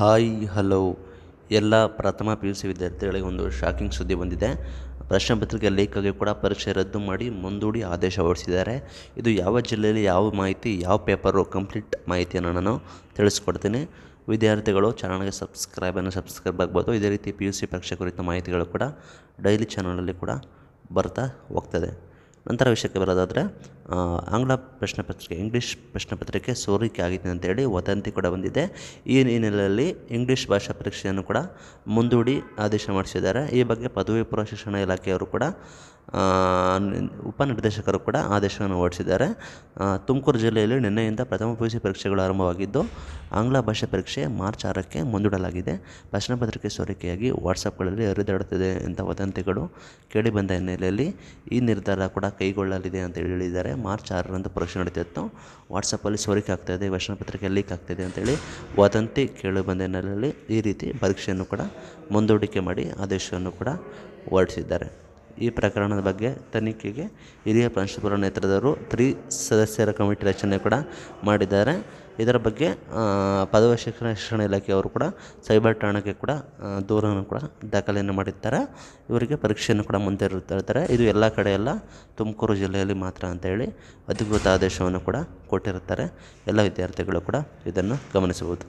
hi hello ಎಲ್ಲ ಪ್ರಥಮ P U C ವಿದ್ಯಾರ್ಥಿಗಳಿಗೆ ಒಂದು ಶಾಕಿಂಗ್ ಸುದ್ದಿ ಬಂದಿದೆ ಪ್ರಶ್ನೆ ಪತ್ರಿಕೆ ಲೇಖಕ್ಕೆ ಕೂಡ ಪರೀಕ್ಷೆ ರದ್ದು ಮಾಡಿ ಮುಂದೂಡಿ ಆದೇಶ ಹೊರಡಿಸಿದ್ದಾರೆ ಇದು ಯಾವ ಜಿಲ್ಲೆಯಲ್ಲಿ ಯಾವ ಮಾಹಿತಿ ಯಾವ ಪೇಪರು ಕಂಪ್ಲೀಟ್ ಮಾಹಿತಿಯನ್ನು ನಾನು ತಿಳಿಸ್ಕೊಡ್ತೀನಿ ವಿದ್ಯಾರ್ಥಿಗಳು ಚಾನಲ್ಗೆ ಸಬ್ಸ್ಕ್ರೈಬನ್ನು ಸಬ್ಸ್ಕ್ರೈಬ್ ಆಗ್ಬೋದು ಇದೇ ರೀತಿ ಪಿ ಯು ಸಿ ಪರೀಕ್ಷೆ ಕುರಿತ ಮಾಹಿತಿಗಳು ಕೂಡ ಡೈಲಿ ಚಾನಲಲ್ಲಿ ಕೂಡ ಬರ್ತಾ ಹೋಗ್ತದೆ ನಂತರ ವಿಷಯಕ್ಕೆ ಬರೋದಾದರೆ ಆಂಗ್ಲ ಪ್ರಶ್ನೆ ಪತ್ರಿಕೆ ಇಂಗ್ಲೀಷ್ ಪ್ರಶ್ನೆ ಪತ್ರಿಕೆ ಸೋರಿಕೆ ಆಗಿದೆ ಅಂತೇಳಿ ವದಂತಿ ಕೂಡ ಬಂದಿದೆ ಈ ಹಿನ್ನೆಲೆಯಲ್ಲಿ ಇಂಗ್ಲೀಷ್ ಭಾಷಾ ಪರೀಕ್ಷೆಯನ್ನು ಕೂಡ ಮುಂದೂಡಿ ಆದೇಶ ಮಾಡಿಸಿದ್ದಾರೆ ಈ ಬಗ್ಗೆ ಪದವಿ ಪೂರ್ವ ಶಿಕ್ಷಣ ಇಲಾಖೆಯವರು ಕೂಡ ಉಪನಿರ್ದೇಶಕರು ಕೂಡ ಆದೇಶವನ್ನು ಹೊರಡಿಸಿದ್ದಾರೆ ತುಮಕೂರು ಜಿಲ್ಲೆಯಲ್ಲಿ ನಿನ್ನೆಯಿಂದ ಪ್ರಥಮ ಪಿ ಯು ಸಿ ಪರೀಕ್ಷೆಗಳು ಆರಂಭವಾಗಿದ್ದು ಆಂಗ್ಲ ಭಾಷೆ ಪರೀಕ್ಷೆ ಮಾರ್ಚ್ ಆರಕ್ಕೆ ಮುಂದೂಡಲಾಗಿದೆ ಪ್ರಶ್ನೆ ಪತ್ರಿಕೆ ಸೋರಿಕೆಯಾಗಿ ವಾಟ್ಸಪ್ಗಳಲ್ಲಿ ಹರಿದಾಡುತ್ತಿದೆ ಅಂತ ವದಂತಿಗಳು ಕೇಳಿಬಂದ ಹಿನ್ನೆಲೆಯಲ್ಲಿ ಈ ನಿರ್ಧಾರ ಕೂಡ ಕೈಗೊಳ್ಳಲಿದೆ ಅಂತ ಹೇಳಿದ್ದಾರೆ ಮಾರ್ಚ್ ಆರರಂದು ಪರೀಕ್ಷೆ ನಡೀತಿತ್ತು ವಾಟ್ಸಪ್ಪಲ್ಲಿ ಸೋರಿಕೆ ಆಗ್ತಾಯಿದೆ ವಶನ ಪತ್ರಿಕೆ ಲೀಕ್ ಆಗ್ತಾಯಿದೆ ಅಂತೇಳಿ ವದಂತಿ ಬಂದ ಹಿನ್ನೆಲೆಯಲ್ಲಿ ಈ ರೀತಿ ಪರೀಕ್ಷೆಯನ್ನು ಕೂಡ ಮುಂದೂಡಿಕೆ ಮಾಡಿ ಆದೇಶವನ್ನು ಕೂಡ ಹೊರಡಿಸಿದ್ದಾರೆ ಈ ಪ್ರಕರಣದ ಬಗ್ಗೆ ತನಿಖೆಗೆ ಹಿರಿಯ ಪ್ರಾಂಶುಪುರ ನೇತೃತ್ವದವರು ತ್ರಿ ಸದಸ್ಯರ ಕಮಿಟಿ ರಚನೆ ಕೂಡ ಮಾಡಿದ್ದಾರೆ ಇದರ ಬಗ್ಗೆ ಪದವಿ ಶಿಕ್ಷಣ ಶಿಕ್ಷಣ ಇಲಾಖೆಯವರು ಕೂಡ ಸೈಬರ್ ಠಾಣೆಗೆ ಕೂಡ ದೂರನ್ನು ಕೂಡ ದಾಖಲೆಯನ್ನು ಮಾಡಿರ್ತಾರೆ ಇವರಿಗೆ ಪರೀಕ್ಷೆಯನ್ನು ಕೂಡ ಮುಂದೆ ಇರ್ತಾರೆ ಇದು ಎಲ್ಲ ಕಡೆಯೆಲ್ಲ ತುಮಕೂರು ಜಿಲ್ಲೆಯಲ್ಲಿ ಮಾತ್ರ ಅಂತ ಹೇಳಿ ಅಧಿಕೃತ ಆದೇಶವನ್ನು ಕೂಡ ಕೊಟ್ಟಿರುತ್ತಾರೆ ಎಲ್ಲ ವಿದ್ಯಾರ್ಥಿಗಳು ಕೂಡ ಇದನ್ನು ಗಮನಿಸಬಹುದು